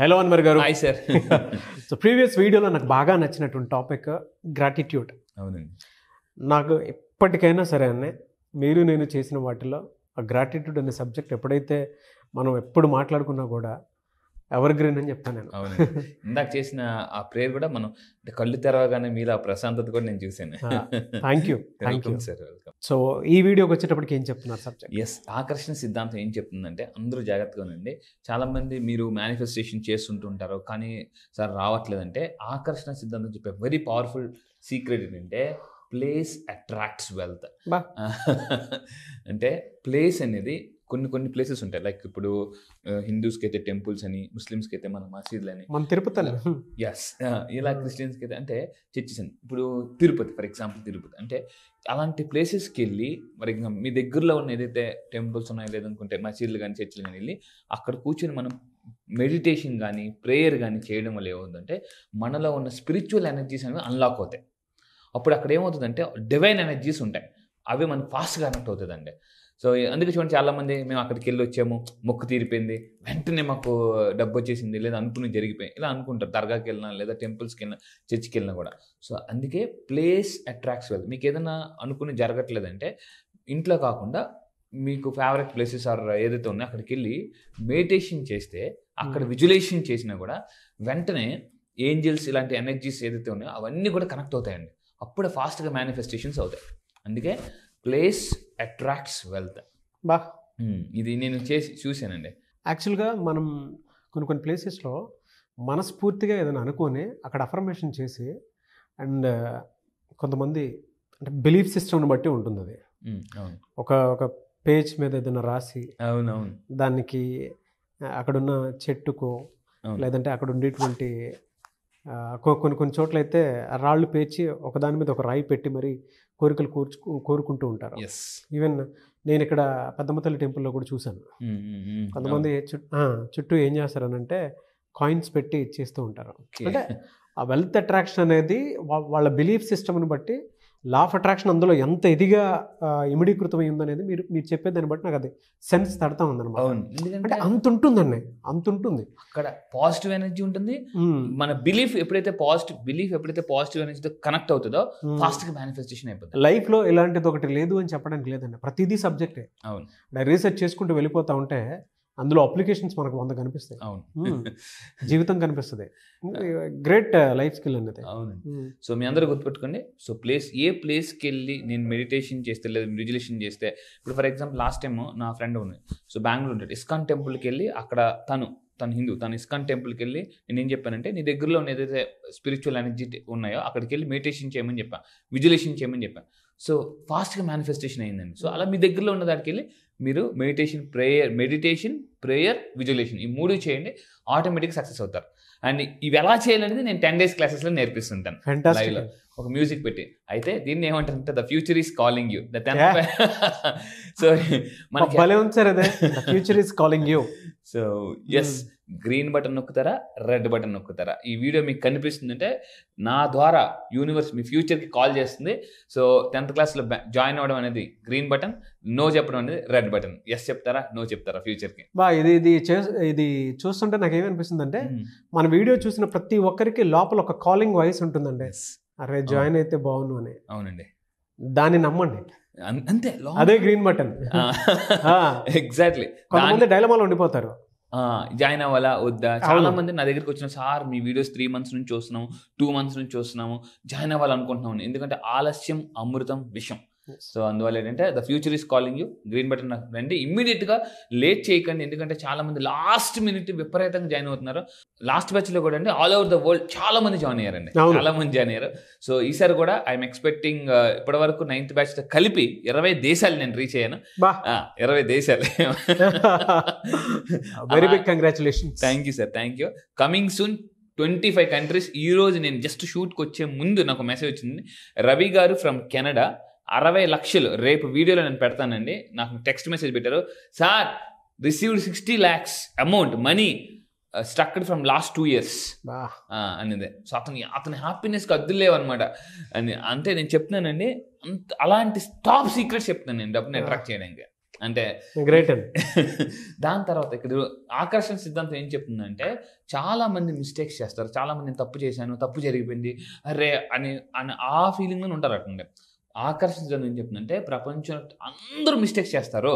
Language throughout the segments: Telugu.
హలో అన్మర్ గారు హాయ్ సార్ సో ప్రీవియస్ వీడియోలో నాకు బాగా నచ్చినటువంటి టాపిక్ గ్రాటిట్యూడ్ అవునండి నాకు ఎప్పటికైనా సరే అన్నే మీరు నేను చేసిన వాటిలో ఆ గ్రాటిట్యూడ్ అనే సబ్జెక్ట్ ఎప్పుడైతే మనం ఎప్పుడు మాట్లాడుకున్నా కూడా ఎవర్ గ్రీన్ అని చెప్తాను నేను అవును ఇందాక చేసిన ఆ ప్రేయర్ కూడా మనం అంటే కళ్ళు తెరవగానే మీరు ఆ ప్రశాంతత కూడా నేను చూశాను thank you thank you sir welcome so ఈ వీడియోకి వచ్చేటప్పటికి ఏం చెప్తున్నారు సార్ ఎస్ ఆకర్షణ సిద్ధాంతం ఏం చెప్తుందంటే అందరూ జాగ్రత్తగా ఉండండి చాలామంది మీరు మేనిఫెస్టేషన్ చేస్తుంటుంటారు కానీ సార్ రావట్లేదంటే ఆకర్షణ సిద్ధాంతం చెప్పే వెరీ పవర్ఫుల్ సీక్రెట్ ఏంటంటే ప్లేస్ అట్రాక్ట్స్ వెల్త్ అంటే ప్లేస్ అనేది కొన్ని కొన్ని ప్లేసెస్ ఉంటాయి లైక్ ఇప్పుడు హిందూస్కి uh, అయితే టెంపుల్స్ అని ముస్లిమ్స్కి అయితే మన మసీదులు అని మన తిరుపతి ఎస్ hmm. uh, ఇలా క్రిస్టియన్స్కి hmm. అయితే అంటే చర్చెస్ అని ఇప్పుడు తిరుపతి ఫర్ ఎగ్జాంపుల్ తిరుపతి అంటే అలాంటి ప్లేసెస్కి వెళ్ళి మరి మీ దగ్గరలో ఉన్న ఏదైతే టెంపుల్స్ ఉన్నాయో లేదనుకుంటే మసీదులు కానీ చర్చిలు కానీ వెళ్ళి అక్కడ కూర్చొని మనం మెడిటేషన్ కానీ ప్రేయర్ కానీ చేయడం వల్ల ఏమవుతుందంటే మనలో ఉన్న స్పిరిచువల్ ఎనర్జీస్ అనేవి అన్లాక్ అవుతాయి అప్పుడు అక్కడ ఏమవుతుందంటే డివైన్ ఎనర్జీస్ ఉంటాయి అవి మనకు ఫాస్ట్గా కనెక్ట్ అవుతుందండి సో అందుకే చూడండి చాలామంది మేము అక్కడికి వెళ్ళి వచ్చాము మొక్కు తీరిపోయింది వెంటనే మాకు డబ్బు వచ్చేసింది లేదా అనుకుని జరిగిపోయింది ఇలా అనుకుంటారు దర్గాకి వెళ్ళినా లేదా టెంపుల్స్కి వెళ్ళినా చర్చ్కి వెళ్ళినా కూడా సో అందుకే ప్లేస్ అట్రాక్ట్స్ వెల్ మీకు ఏదైనా అనుకుని జరగట్లేదంటే ఇంట్లో కాకుండా మీకు ఫేవరెట్ ప్లేసెస్ ఆర్ ఏదైతే ఉన్నాయో అక్కడికి వెళ్ళి మెడిటేషన్ చేస్తే అక్కడ విజులేషన్ hmm. చేసినా కూడా వెంటనే ఏంజిల్స్ ఇలాంటి ఎనర్జీస్ ఏదైతే ఉన్నాయో అవన్నీ కూడా కనెక్ట్ అవుతాయండి అప్పుడే ఫాస్ట్గా మేనిఫెస్టేషన్స్ అవుతాయి అందుకే ప్లేస్ అట్రాక్ట్స్ వెల్త్ బా ఇది నేను చేసి చూశానండి యాక్చువల్గా మనం కొన్ని కొన్ని ప్లేసెస్లో మనస్ఫూర్తిగా ఏదైనా అనుకొని అక్కడ అఫర్మేషన్ చేసి అండ్ కొంతమంది అంటే బిలీఫ్ సిస్టమ్ని బట్టి ఉంటుంది అది ఒక ఒక పేజ్ మీద ఏదైనా రాసి అవునవును దానికి అక్కడున్న చెట్టుకో లేదంటే అక్కడ ఉండేటువంటి కొన్ని కొన్ని చోట్ల అయితే రాళ్ళు పేర్చి ఒకదాని మీద ఒక రాయి పెట్టి మరి కోరికలు కోర్చు కోరుకుంటూ ఉంటారు ఈవెన్ నేను ఇక్కడ పెద్దమతల్లి టెంపుల్లో కూడా చూశాను కొంతమంది చుట్టూ ఏం చేస్తారనంటే కాయిన్స్ పెట్టి ఇచ్చేస్తూ ఉంటారు అంటే ఆ వెల్త్ అట్రాక్షన్ అనేది వాళ్ళ బిలీఫ్ సిస్టమ్ని బట్టి లా ఆఫ్ అట్రాక్షన్ అందులో ఎంత ఇదిగా ఇమిడీకృతమై ఉందనేది మీరు మీరు చెప్పేదాన్ని బట్టి నాకు అది సెన్స్ తడతా ఉందన్నమాట అంటే అంత ఉంటుందండి అంత ఉంటుంది అక్కడ పాజిటివ్ ఎనర్జీ ఉంటుంది మన బిలీఫ్ ఎప్పుడైతే పాజిటివ్ బిలీఫ్ ఎప్పుడైతే పాజిటివ్ ఎనర్జీతో కనెక్ట్ అవుతుందో ఫాస్ట్ గా మేనిఫెస్టేషన్ అయిపోతుంది లైఫ్ లో ఇలాంటిది ఒకటి లేదు అని చెప్పడానికి లేదండి ప్రతిదీ సబ్జెక్టే అవును రీసెర్చ్ చేసుకుంటూ వెళ్ళిపోతా ఉంటే అందులో అప్లికేషన్స్ మనకు వంద కనిపిస్తాయి అవును జీవితం కనిపిస్తుంది గ్రేట్ లైఫ్ స్కిల్ అనేది అవును సో మీ అందరూ గుర్తుపెట్టుకోండి సో ప్లేస్ ఏ ప్లేస్కి వెళ్ళి నేను మెడిటేషన్ చేస్తే లేదా మ్యూజిలేషన్ చేస్తే ఇప్పుడు ఫర్ ఎగ్జాంపుల్ లాస్ట్ టైం నా ఫ్రెండ్ ఉంది సో బెంగళూరు ఉంటాడు ఇస్కాన్ టెంపుల్కి వెళ్ళి అక్కడ తను తను హిందూ తను ఇస్కాన్ టెంపుల్కి వెళ్ళి నేను ఏం చెప్పానంటే నీ దగ్గరలో ఏదైతే స్పిరిచువల్ ఎనర్జీ ఉన్నాయో అక్కడికి వెళ్ళి మెడిటేషన్ చేయమని చెప్పాను విజులేషన్ చేయమని చెప్పాను సో ఫాస్ట్గా మేనిఫెస్టేషన్ అయిందండి సో అలా మీ దగ్గరలో ఉన్న దానికి వెళ్ళి మీరు meditation prayer meditation prayer visualization ఈ మూడు చేయండి ఆటోమేటిక్ సక్సెస్ అవుతారు అండ్ ఇవి ఎలా చేయాలనేది నేను టెన్ డేస్ క్లాసెస్లో నేర్పిస్తుంటాను లైవ్లో ఒక మ్యూజిక్ పెట్టి అయితే దీన్ని ఏమంటారంటే the future is calling you the so మనకి future is calling you so yes green button నొక్కుతారా రెడ్ బటన్ నొక్కుతారా ఈ వీడియో మీకు కనిపిస్తుందంటే నా ద్వారా యూనివర్స్ మీ ఫ్యూచర్కి కాల్ చేస్తుంది సో టెన్త్ క్లాస్లో జాయిన్ అవ్వడం అనేది గ్రీన్ బటన్ నో చెప్పడం అనేది రెడ్ బటన్ ఎస్ చెప్తారా నో చెప్తారా ఫ్యూచర్కి బా ఇది ఇది ఇది చూస్తుంటే నాకు ఏమనిపిస్తుంది అంటే hmm. మన వీడియో చూసిన ప్రతి ఒక్కరికి లోపల ఒక కాలింగ్ వాయిస్ ఉంటుందండి అరే జాయిన్ అయితే బాగుండు అని అవునండి దాన్ని నమ్మండి అంతే అదే గ్రీన్ బటన్ ఎగ్జాక్ట్లీ కొంతమంది డైలమాలో ఉండిపోతారు జాయిన్ అవ్వాలా వద్దా చాలా మంది నా దగ్గరికి వచ్చిన సార్ మీ వీడియోస్ త్రీ మంత్స్ నుంచి చూస్తున్నాము టూ మంత్స్ నుంచి చూస్తున్నాము జాయిన్ అవ్వాలనుకుంటున్నాము ఎందుకంటే ఆలస్యం అమృతం విషం సో అందువల్ల ఏంటంటే the future is calling you green button రండి ఇమ్మీడియట్గా లేట్ చేయకండి ఎందుకంటే చాలా మంది లాస్ట్ మినిట్ విపరీతంగా జాయిన్ అవుతున్నారు లాస్ట్ బ్యాచ్లో కూడా అండి ఆల్ ఓవర్ ద వరల్డ్ చాలా మంది జాయిన్ అయ్యారండి చాలా మంది జాయిన్ అయ్యారు సో ఈసారి కూడా ఐఎమ్ ఎక్స్పెక్టింగ్ ఇప్పటి వరకు నైన్త్ బ్యాచ్ కలిపి ఇరవై దేశాలు నేను రీచ్ అయ్యాను ఇరవై దేశాలు very big congratulation thank you sir thank you coming soon twenty five countries ఈ రోజు నేను జస్ట్ షూట్కి వచ్చే ముందు నాకు మెసేజ్ వచ్చింది రవి గారు ఫ్రమ్ కెనడా అరవై లక్షలు రేపు వీడియోలో నేను పెడతానండి నాకు టెక్స్ట్ మెసేజ్ పెట్టారు sir received sixty lakhs amount money struck from last two years అనేది సో అతని అతని హ్యాపీనెస్కి అద్దులేవన్నమాట అని అంటే నేను చెప్తున్నానండి అంత అలాంటి టాప్ సీక్రెట్స్ చెప్తున్నాను నేను డబ్బుని అట్రాక్ట్ చేయడానికి అంటే గ్రేట్ దాని తర్వాత ఇక్కడ ఆకర్షణ సిద్ధాంతం ఏం చెప్తుందంటే చాలా మంది మిస్టేక్స్ చేస్తారు చాలా మంది నేను తప్పు చేశాను తప్పు జరిగిపోయింది అరే అని అని ఆ ఫీలింగ్ ఉంటారు అట్లా ఆకర్షించడం ఏం చెప్తుందంటే ప్రపంచం అందరూ మిస్టేక్స్ చేస్తారు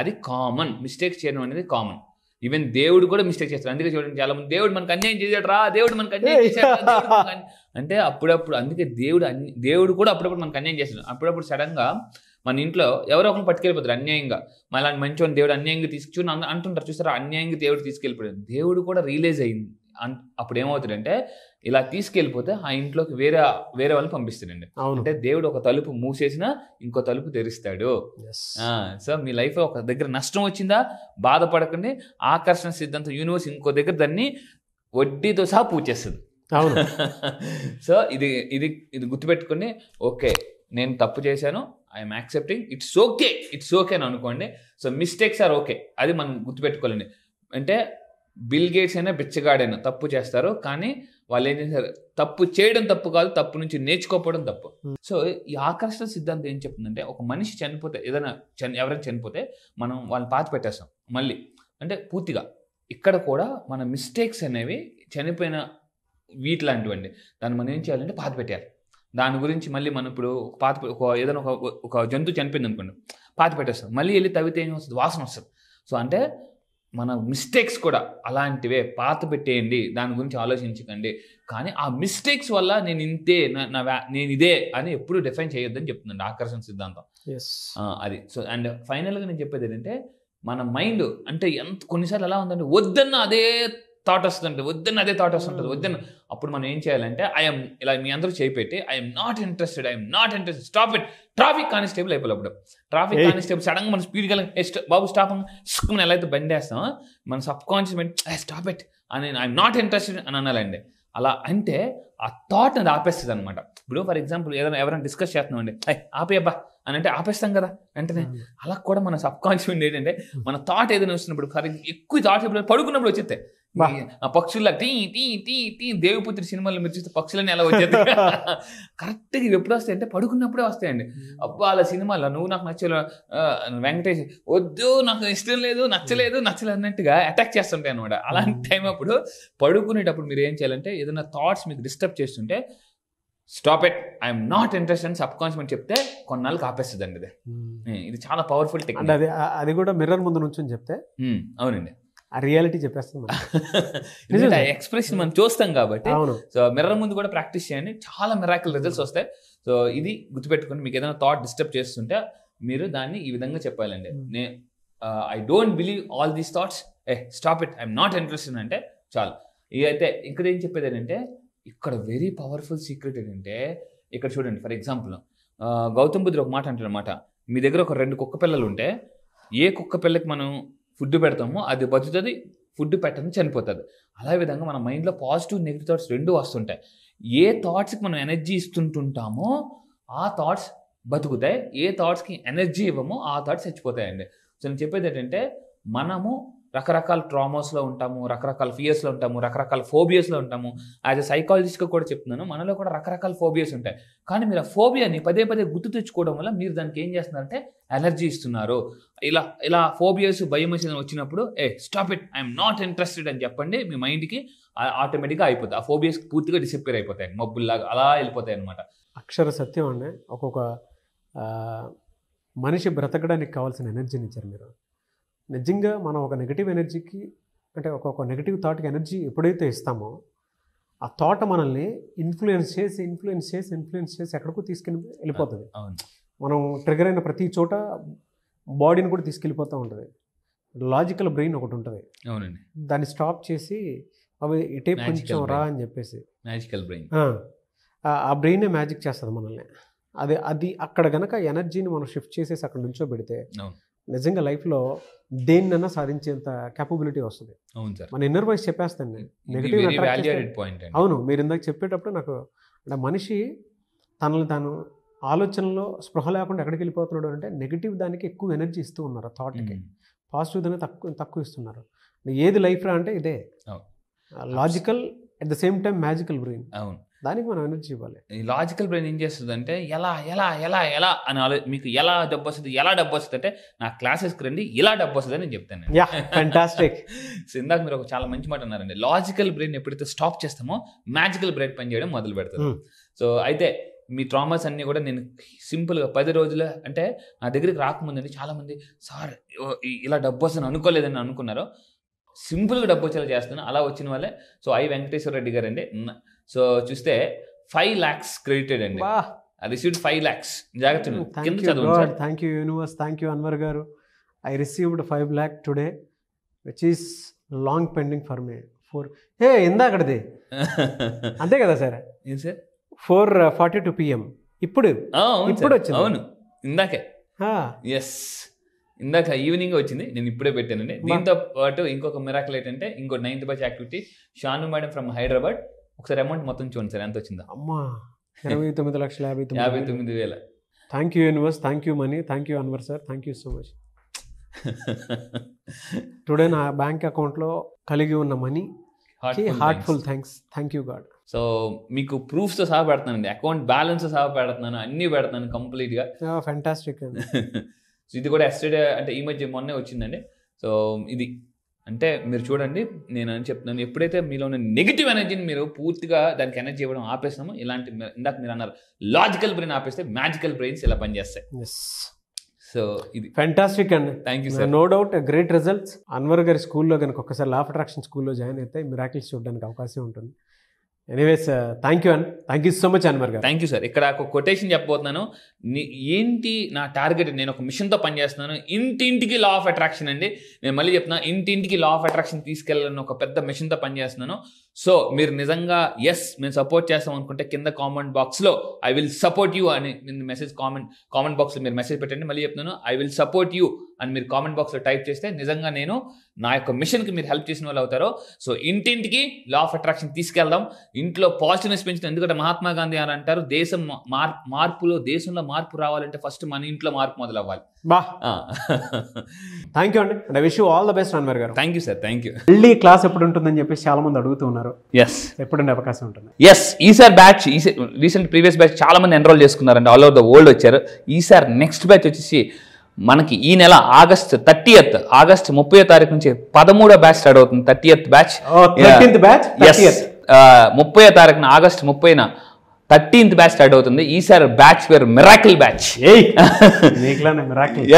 అది కామన్ మిస్టేక్స్ చేయడం అనేది కామన్ ఈవెన్ దేవుడు కూడా మిస్టేక్ చేస్తారు అందుకే చూడండి చాలా మంది దేవుడు మనకు అన్యాయం చేశాడు రా దేవుడు మనకు అన్యాయం చేశాడు అంటే అప్పుడప్పుడు అందుకే దేవుడు అన్ని దేవుడు కూడా అప్పుడప్పుడు మనకు అన్యాయం చేస్తాడు అప్పుడప్పుడు సడన్గా మన ఇంట్లో ఎవరో ఒకరు పట్టుకెళ్ళిపోతారు అన్యాయంగా మళ్ళీ మంచి దేవుడు అన్యాయంగా తీసుకుని అంటుంటారు చూసారా అన్యాయంగా దేవుడు తీసుకెళ్ళిపోయాడు దేవుడు కూడా రియలైజ్ అయింది అప్పుడు ఏమవుతుందంటే ఇలా తీసుకెళ్ళిపోతే ఆ ఇంట్లోకి వేరే వేరే వాళ్ళని పంపిస్తాడండి అంటే దేవుడు ఒక తలుపు మూసేసినా ఇంకో తలుపు తెరిస్తాడు సో మీ లైఫ్ ఒక దగ్గర నష్టం వచ్చిందా బాధపడకండి ఆకర్షణ సిద్ధాంతం యూనివర్స్ ఇంకో దగ్గర దాన్ని వడ్డీతో సహా పూచేస్తుంది చేస్తుంది సో ఇది ఇది ఇది గుర్తుపెట్టుకుని ఓకే నేను తప్పు చేశాను I'm accepting it's okay it's okay అని అనుకోండి సో మిస్టేక్స్ ఆర్ ఓకే అది మనం గుర్తుపెట్టుకోవాలండి అంటే బిల్ గేట్స్ అయినా బిచ్చగాడైనా తప్పు చేస్తారు కానీ వాళ్ళు ఏం చేశారు తప్పు చేయడం తప్పు కాదు తప్పు నుంచి నేర్చుకోపోవడం తప్పు hmm. సో ఈ ఆకర్షణ సిద్ధాంతం ఏం చెప్తుందంటే ఒక మనిషి చనిపోతే ఏదైనా చని ఎవరైనా చనిపోతే మనం వాళ్ళని పాతి పెట్టేస్తాం మళ్ళీ అంటే పూర్తిగా ఇక్కడ కూడా మన మిస్టేక్స్ అనేవి చనిపోయిన వీటిలాంటివండి దాన్ని మనం ఏం చేయాలంటే పాతి పెట్టాలి దాని గురించి మళ్ళీ మనం ఇప్పుడు పాత ఒక ఏదైనా ఒక ఒక జంతువు చనిపోయింది అనుకోండి పాతి పెట్టేస్తాం మళ్ళీ వెళ్ళి తవ్వితే ఏం వస్తుంది వాసన వస్తుంది సో అంటే మన మిస్టేక్స్ కూడా అలాంటివే పాత పెట్టేయండి దాని గురించి ఆలోచించకండి కానీ ఆ మిస్టేక్స్ వల్ల నేను ఇంతే నా నేను ఇదే అని ఎప్పుడు డిఫైన్ చేయొద్దని చెప్తుందండి ఆకర్షణ సిద్ధాంతం అది సో అండ్ ఫైనల్గా నేను చెప్పేది ఏంటంటే మన మైండ్ అంటే ఎంత కొన్నిసార్లు ఎలా ఉందంటే వద్దన్న అదే థాట్ వస్తుంటుంది వద్దని అదే థాట్ వస్తుంటుంది hmm. వద్దని అప్పుడు మనం ఏం చేయాలంటే ఐఎమ్ ఇలా మీ అందరూ చేపెట్టి I'm not interested I'm not interested stop it traffic constable అయిపోయినప్పుడు ట్రాఫిక్ కానిస్టేబుల్ సడన్గా మనం స్పీడ్ గల బాబు స్టాప్ మనం ఎలా అయితే బండి వేస్తాం మన subconscious I stop it అని ఐఎమ్ నాట్ ఇంట్రెస్టెడ్ అని అనాలండి అలా అంటే ఆ థాట్ అది ఆపేస్తుంది అనమాట ఇప్పుడు ఫర్ ఎగ్జాంపుల్ ఏదైనా ఎవరైనా డిస్కస్ చేస్తున్నాం అండి ఆపేయబ్బా అని అంటే ఆపేస్తాం కదా వెంటనే అలా కూడా మన సబ్ కాన్షియస్ ఏంటంటే మన థాట్ ఏదైనా వస్తున్నప్పుడు ఫర్ ఎక్కువ థాట్ పడుకున్నప్పుడు వచ్చి ఆ పక్షుల్లా టీ టీ టీ టీ దేవిపుత్రి సినిమాలు మీరు చూస్తే పక్షులని ఎలా వచ్చేది కరెక్ట్గా ఎప్పుడు వస్తాయి అంటే పడుకున్నప్పుడే వస్తాయండి అబ్బా అలా సినిమాలో నువ్వు నాకు నచ్చలే వెంకటేష్ వద్దు నాకు ఇష్టం లేదు నచ్చలేదు నచ్చలేదు అన్నట్టుగా అటాక్ చేస్తుంటాయి అనమాట అలాంటి టైం అప్పుడు పడుకునేటప్పుడు మీరు ఏం చేయాలంటే ఏదైనా థాట్స్ మీకు డిస్టర్బ్ చేస్తుంటే stop it I'm not interest అని సబ్ కాన్షియస్ చెప్తే కొన్నాళ్ళకి ఆపేస్తుంది అండి ఇది hmm. Hmm, ఇది చాలా పవర్ఫుల్ టెక్నిక్ అది అది కూడా మిర్రర్ ముందు నుంచి చెప్తే hmm, అవునండి ఆ రియాలిటీ చెప్పేస్తుంది ఎక్స్ప్రెషన్ మనం చూస్తాం కాబట్టి సో మిర్రర్ ముందు కూడా ప్రాక్టీస్ చేయండి చాలా మిరాకిల్ రిజల్ట్స్ వస్తాయి సో ఇది గుర్తుపెట్టుకుని మీకు ఏదైనా థాట్ డిస్టర్బ్ చేస్తుంటే మీరు దాన్ని ఈ విధంగా చెప్పాలండి నే I don't believe all these thoughts a stop it I'm not interested అంటే చాలు ఇదైతే ఇక్కడ ఏం చెప్పేది ఏంటంటే ఇక్కడ వెరీ పవర్ఫుల్ సీక్రెట్ ఏంటంటే ఇక్కడ చూడండి ఫర్ ఎగ్జాంపుల్ గౌతమ్ బుద్ధుడు ఒక మాట అంటాడనమాట మీ దగ్గర ఒక రెండు కుక్క పిల్లలు ఉంటే ఏ కుక్క పిల్లకి మనం ఫుడ్ పెడతామో అది బతుతుంది ఫుడ్ పెట్టని చనిపోతుంది అలా విధంగా మన మైండ్లో పాజిటివ్ నెగిటివ్ థాట్స్ రెండు వస్తుంటాయి ఏ థాట్స్కి మనం ఎనర్జీ ఇస్తుంటుంటామో ఆ థాట్స్ బతుకుతాయి ఏ థాట్స్కి ఎనర్జీ ఇవ్వమో ఆ థాట్స్ చచ్చిపోతాయండి సో నేను చెప్పేది ఏంటంటే మనము రకరకాల ట్రామాస్లో ఉంటాము రకరకాల ఫియర్స్లో ఉంటాము రకరకాల ఫోబియస్లో ఉంటాము యాజ్ అ సైకాలజిస్ట్గా కూడా చెప్తున్నాను మనలో కూడా రకరకాల ఫోబియాస్ ఉంటాయి కానీ మీరు ఆ ఫోబియాని పదే పదే గుర్తు తెచ్చుకోవడం వల్ల మీరు దానికి ఏం చేస్తున్నారంటే ఎనర్జీ ఇస్తున్నారు ఇలా ఇలా ఫోబియాస్ భయం వచ్చినప్పుడు a stop it I'm not interested అని చెప్పండి మీ మైండ్కి ఆటోమేటిక్గా అయిపోతుంది ఆ ఫోబియాస్ పూర్తిగా డిసప్పేర్ అయిపోతాయి మబ్బుల్లాగా అలా వెళ్ళిపోతాయి అనమాట అక్షర సత్యం అండి ఒక్కొక్క మనిషి బ్రతకడానికి కావాల్సిన ఎనర్జీని ఇచ్చారు మీరు నిజంగా మనం ఒక నెగిటివ్ ఎనర్జీకి అంటే ఒక్కొక్క నెగిటివ్ థాట్కి ఎనర్జీ ఎప్పుడైతే ఇస్తామో ఆ థాట్ మనల్ని ఇన్ఫ్లుయెన్స్ చేసి ఇన్ఫ్లుయెన్స్ చేసి ఇన్ఫ్లుయెన్స్ చేసి ఎక్కడికో తీసుకెళ్ళి వెళ్ళిపోతుంది మనం ట్రిగర్ అయిన ప్రతి చోట బాడీని కూడా తీసుకెళ్ళిపోతూ ఉంటుంది లాజికల్ బ్రెయిన్ ఒకటి ఉంటుంది అవునండి దాన్ని స్టాప్ చేసి అవి ఇటే కొంచెం రా అని చెప్పేసి మ్యాజికల్ బ్రెయిన్ ఆ బ్రెయిన్ మ్యాజిక్ చేస్తుంది మనల్ని అది అది అక్కడ గనక ఎనర్జీని మనం షిఫ్ట్ చేసేసి అక్కడ నుంచో పెడితే నిజంగా లైఫ్లో దేన్నైనా సాధించేంత కేపబిలిటీ వస్తుంది మన ఇన్నర్ వాయిస్ చెప్పేస్తాను నెగిటివ్ అవును మీరు ఇందాక చెప్పేటప్పుడు నాకు అంటే మనిషి తనని తాను ఆలోచనలో స్పృహ లేకుండా ఎక్కడికి వెళ్ళిపోతున్నాడు అంటే నెగిటివ్ దానికి ఎక్కువ ఎనర్జీ ఇస్తూ ఉన్నారు థాట్కి పాజిటివ్ దాన్ని తక్కువ తక్కువ ఇస్తున్నారు ఏది లైఫ్ రా అంటే ఇదే logical at the same time magical brain అవును దానికి మనం ఎనర్జీ ఇవ్వాలి ఈ లాజికల్ బ్రెయిన్ ఏం చేస్తుంది అంటే ఎలా ఎలా ఎలా ఎలా అని ఆలో మీకు ఎలా డబ్బు వస్తుంది ఎలా డబ్బు వస్తుంది అంటే నా క్లాసెస్కి రండి ఇలా డబ్బు వస్తుంది అని చెప్తాను ఫ్యాంటాస్టిక్ ఇందాక మీరు ఒక చాలా మంచి మాట అన్నారండి లాజికల్ బ్రెయిన్ ఎప్పుడైతే స్టాప్ చేస్తామో మ్యాజికల్ బ్రెయిన్ చేయడం మొదలు పెడతారు సో అయితే మీ ట్రామాస్ అన్నీ కూడా నేను సింపుల్గా పది రోజుల అంటే నా దగ్గరికి రాకముందండి చాలామంది సార్ ఇలా డబ్బు వస్తుంది అనుకోలేదని అనుకున్నారు సింపుల్గా డబ్బు వచ్చేలా చేస్తున్నాను అలా వచ్చిన వాళ్ళే సో ఐ వెంకటేశ్వర రెడ్డి గారు అండి సో చూస్తే ఫైవ్ ల్యాక్స్ క్రెడిటెడ్ అండి రిసీవ్డ్ ఫైవ్ ల్యాక్స్ జాగ్రత్త thank you universe thank you Anwar గారు I received five lakh today which is long pending for me for a ఇందాకటిది అంతే కదా సార్ ఏం sir four forty two PM ఇప్పుడు ఇప్పుడు వచ్చింది అవును ఇందాకే ఎస్ ఇందాక ఈవినింగ్ వచ్చింది నేను ఇప్పుడే పెట్టానండి దీంతో పాటు ఇంకొక మిరాకల్ ఏంటంటే ఇంకో ninth batch activity Shanu madam from Hyderabad ఒకసారి అమౌంట్ మొత్తం చూడండి సార్ ఎంత వచ్చిందా అమ్మా ఇరవై తొమ్మిది లక్షల యాభై తొమ్మిది యాభై తొమ్మిది వేల thank you universe thank you money thank you Anwar sir thank you so much today నా బ్యాంక్ అకౌంట్లో కలిగి ఉన్న money heartful thanks thank you god so మీకు ప్రూఫ్స్ సహా పెడతానండి అకౌంట్ బ్యాలెన్స్ సహా పెడతాను అన్ని పెడతాను కంప్లీట్గా ఫెంటాస్టిక్ ఇది కూడా ఎస్టర్డే అంటే ఈ మధ్య మొన్నే వచ్చిందండి సో ఇది అంటే మీరు చూడండి నేను అని చెప్తున్నాను ఎప్పుడైతే మీలో ఉన్న నెగిటివ్ ఎనర్జీని మీరు పూర్తిగా దానికి ఎనర్జీ ఇవ్వడం ఆపేసినామో ఇలాంటి ఇందాక మీరు అన్నారు లాజికల్ బ్రెయిన్ ఆపేస్తే మ్యాజికల్ బ్రెయిన్స్ ఇలా పనిచేస్తాయి సో ఇది ఫ్యాంటాస్టిక్ అండి thank you sir no doubt great results Anwar గారి స్కూల్లో కనుక ఒకసారి లాఫ్ అట్రాక్షన్ స్కూల్లో జాయిన్ అయితే మీరు చూడడానికి అవకాశం ఉంటుంది ఎనీవేస్ థ్యాంక్ యూ అన్ thank you so much Anwar గారు థ్యాంక్ యూ సార్ ఇక్కడ ఒక కొటేషన్ చెప్పబోతున్నాను ఏంటి నా టార్గెట్ నేను ఒక మిషన్తో పనిచేస్తున్నాను ఇంటింటికి లా ఆఫ్ అట్రాక్షన్ అండి నేను మళ్ళీ చెప్తున్నాను ఇంటింటికి లా ఆఫ్ అట్రాక్షన్ తీసుకెళ్ళాలని ఒక పెద్ద మిషన్తో పనిచేస్తున్నాను సో మీరు నిజంగా ఎస్ మేము సపోర్ట్ చేస్తాం అనుకుంటే కింద కామెంట్ బాక్స్లో ఐ విల్ సపోర్ట్ యూ అని నేను మెసేజ్ కామెంట్ కామెంట్ బాక్స్లో మీరు మెసేజ్ పెట్టండి మళ్ళీ చెప్తున్నాను ఐ విల్ సపోర్ట్ యూ అని మీరు కామెంట్ బాక్స్లో టైప్ చేస్తే నిజంగా నేను నా యొక్క మిషన్కి మీరు హెల్ప్ చేసిన వాళ్ళు అవుతారో సో ఇంటింటికి లా ఆఫ్ అట్రాక్షన్ తీసుకెళ్దాం ఇంట్లో పాజిటివ్నెస్ పెంచుతాం ఎందుకంటే మహాత్మా గాంధీ అని అంటారు దేశం మార్ మార్పులో దేశంలో మార్పు రావాలంటే ఫస్ట్ మన ఇంట్లో మార్పు మొదలవ్వాలి బా థ్యాంక్ యూ అండి ఆల్ ద బెస్ట్ అన్వర్ గారు thank you sir thank you class ఎప్పుడు ఉంటుందని చెప్పేసి చాలా మంది అడుగుతున్నారు ఉన్నారు ఎస్ ఎప్పుడుండే అవకాశం ఉంటుంది ఎస్ ఈసారి బ్యాచ్ రీసెంట్ ప్రీవియస్ బ్యాచ్ చాలా మంది ఎన్రోల్ చేసుకున్నారండి ఆల్ ఓవర్ ద వరల్డ్ వచ్చారు ఈసారి నెక్స్ట్ బ్యాచ్ వచ్చేసి మనకి ఈ నెల ఆగస్ట్ థర్టీయత్ ఆగస్ట్ ముప్పై తారీఖు నుంచి పదమూడో బ్యాచ్ స్టార్ట్ అవుతుంది థర్టీయత్ బ్యాచ్ బ్యాచ్ ముప్పై తారీఖున ఆగస్ట్ ముప్పైన థర్టీన్త్ బ్యాచ్ స్టార్ట్ అవుతుంది ఈసారి batch where miracle batch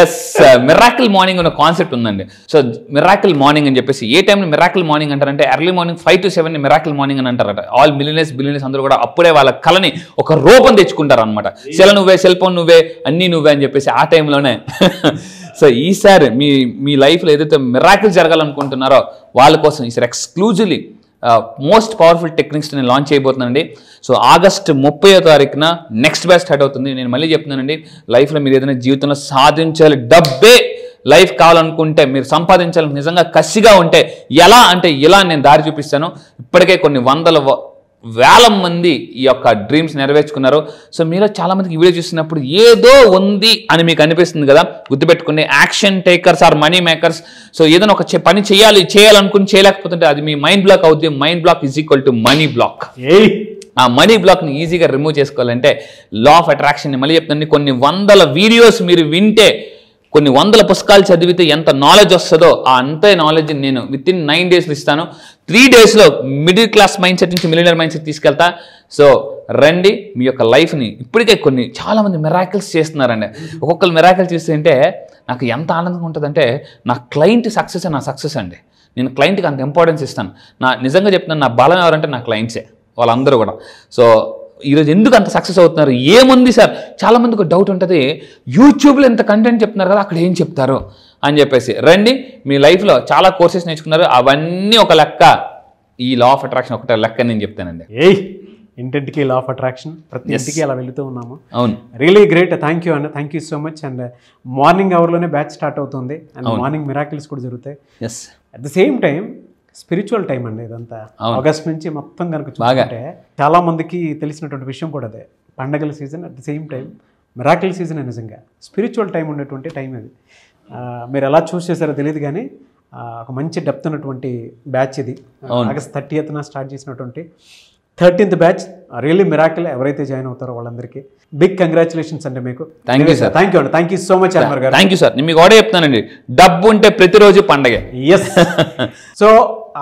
yes miracle morning అనే కాన్సెప్ట్ ఉందండి సో మిరాకిల్ మార్నింగ్ అని చెప్పేసి ఏ టైం మిరాకిల్ మార్నింగ్ అంటారంటే early morning five to seven miracle morning అని అంటారట ఆల్ మిలినర్స్ బిలినర్స్ అందరూ కూడా అప్పుడే వాళ్ళ కళని ఒక రూపం తెచ్చుకుంటారు అనమాట సెల నువ్వే సెల్ ఫోన్ నువ్వే అన్ని నువ్వే అని చెప్పేసి ఆ టైంలోనే సో ఈసారి మీ మీ లైఫ్లో ఏదైతే మిరాకిల్ జరగాలనుకుంటున్నారో వాళ్ళ కోసం ఈసారి ఎక్స్క్లూజివ్లీ మోస్ట్ పవర్ఫుల్ టెక్నిక్స్ నేను లాంచ్ చేయబోతున్నానండి సో ఆగస్ట్ ముప్పై తారీఖున నెక్స్ట్ బ్యాచ్ స్టార్ట్ అవుతుంది నేను మళ్ళీ చెప్తున్నానండి లైఫ్లో మీరు ఏదైనా జీవితంలో సాధించాలి డబ్బే లైఫ్ కావాలనుకుంటే మీరు సంపాదించాలని నిజంగా కసిగా ఉంటే ఎలా అంటే ఇలా నేను దారి చూపిస్తాను ఇప్పటికే కొన్ని వందల వేల మంది ఈ యొక్క డ్రీమ్స్ నెరవేర్చుకున్నారు సో మీలో చాలామందికి వీడియో చూసినప్పుడు ఏదో ఉంది అని మీకు అనిపిస్తుంది కదా గుర్తుపెట్టుకునే action takers are money makers so ఏదైనా ఒక పని చేయాలి చేయాలనుకుని చేయలేకపోతుంటే అది మీ మైండ్ బ్లాక్ అవుతుంది mind block is equal to money block ఆ మనీ బ్లాక్ని ఈజీగా రిమూవ్ చేసుకోవాలంటే లా ఆఫ్ అట్రాక్షన్ని మళ్ళీ చెప్తాను కొన్ని వందల వీడియోస్ మీరు వింటే కొన్ని వందల పుస్తకాలు చదివితే ఎంత నాలెడ్జ్ వస్తుందో ఆ అంతే నాలెడ్జ్ నేను విత్ ఇన్ నైన్ డేస్లో ఇస్తాను త్రీ డేస్లో మిడిల్ క్లాస్ మైండ్ సెట్ నుంచి మిలినర్ మైండ్ సెట్ తీసుకెళ్తా సో రండి మీ యొక్క లైఫ్ని ఇప్పటికే కొన్ని చాలామంది మిరాకిల్స్ చేస్తున్నారండి ఒక్కొక్కరు మిరాకిల్ చేస్తుంటే నాకు ఎంత ఆనందంగా ఉంటుందంటే నా క్లయింట్ సక్సెస్ నా సక్సెస్ అండి నేను క్లయింట్కి అంత ఇంపార్టెన్స్ ఇస్తాను నా నిజంగా చెప్తున్నాను నా బలం ఎవరంటే నా క్లయింట్సే వాళ్ళందరూ కూడా సో ఈరోజు ఎందుకు అంత సక్సెస్ అవుతున్నారు ఏముంది సార్ చాలామంది ఒక డౌట్ ఉంటుంది యూట్యూబ్లో ఎంత కంటెంట్ చెప్తున్నారు కదా అక్కడ ఏం చెప్తారు అని చెప్పేసి రండి మీ లైఫ్లో చాలా కోర్సెస్ నేర్చుకున్నారు అవన్నీ ఒక లెక్క ఈ లా ఆఫ్ అట్రాక్షన్ ఒకటే లెక్క నేను చెప్తానండి ఏయ్ ఇంటింటికి లా ఆఫ్ అట్రాక్షన్ ప్రతి ఇంటికి అలా వెళుతూ ఉన్నాము అవును రియలీ గ్రేట్ థ్యాంక్ యూ అండి thank you so much and morning అవర్లోనే బ్యాచ్ స్టార్ట్ అవుతుంది అండ్ మార్నింగ్ మిరాకిల్స్ కూడా జరుగుతాయి yes at the same time spiritual time అండి ఇదంతా ఆగస్ట్ నుంచి మొత్తం కనుక చూసుకుంటే చాలా మందికి తెలిసినటువంటి విషయం కూడా అదే పండగల season at the same time miracle season నిజంగా స్పిరిచువల్ టైం ఉండేటువంటి టైం అది మీరు ఎలా చూస్ చేశారో తెలియదు కానీ ఒక మంచి డెప్త్ ఉన్నటువంటి బ్యాచ్ ఇది ఆగస్ట్ థర్టీ ఎత్న స్టార్ట్ చేసినటువంటి థర్టీన్త్ బ్యాచ్ రియల్లీ మిరాకిల్ ఎవరైతే జాయిన్ అవుతారో వాళ్ళందరికీ బిగ్ కంగ్రాచులేషన్స్ అండి మీకు thank you sir thank you అండి thank you so much Amar గారు థ్యాంక్ యూ సార్ మీకు కూడా చెప్తానండి డబ్బు ఉంటే ప్రతిరోజు పండగ ఎస్ సో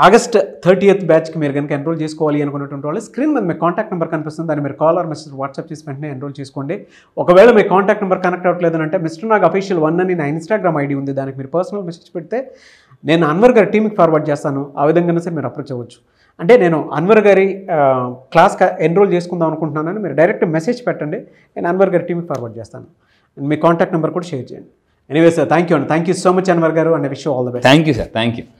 ఆగస్ట్ థర్టీయత్ బ్యాచ్కి మీరు కనుక ఎన్రోల్ చేసుకోవాలి అనుకున్నటువంటి వాళ్ళు స్క్రీన్ మీద మీకు కాంటాక్ట్ నెంబర్ కనిపిస్తుంది దాన్ని మీరు కాల్ ఆర్ మెసేజ్ వాట్సాప్ చేసి వెంటనే ఎన్రోల్ చేసుకోండి ఒకవేళ మీ కాంటాక్ట్ నెంబర్ కనెక్ట్ అవ్వట్లేదు అంటే మిస్టర్ నాగ్ అఫీషియల్ వన్ అని నా ఇన్స్టాగ్రామ్ ఐడి ఉంది దానికి మీరు పర్సనల్ మెసేజ్ పెడితే నేను అన్వర్ గారి టీమ్కి ఫార్వర్డ్ చేస్తాను ఆ విధంగానే సరే మీరు అప్రోచ్ అవ్వచ్చు అంటే నేను అన్వర్ గారి క్లాస్ ఎన్రోల్ చేసుకుందాం అనుకుంటున్నానని మీరు డైరెక్ట్ మెసేజ్ పెట్టండి నేను అన్వర్ గారి టీమ్కి ఫార్వర్డ్ చేస్తాను మీ కాంటాక్ట్ నెంబర్ కూడా షేర్ చేయండి ఎనీవే సార్ థ్యాంక్ యూ అండి thank you so much Anwar గారు and wish all the best thank you sir thank you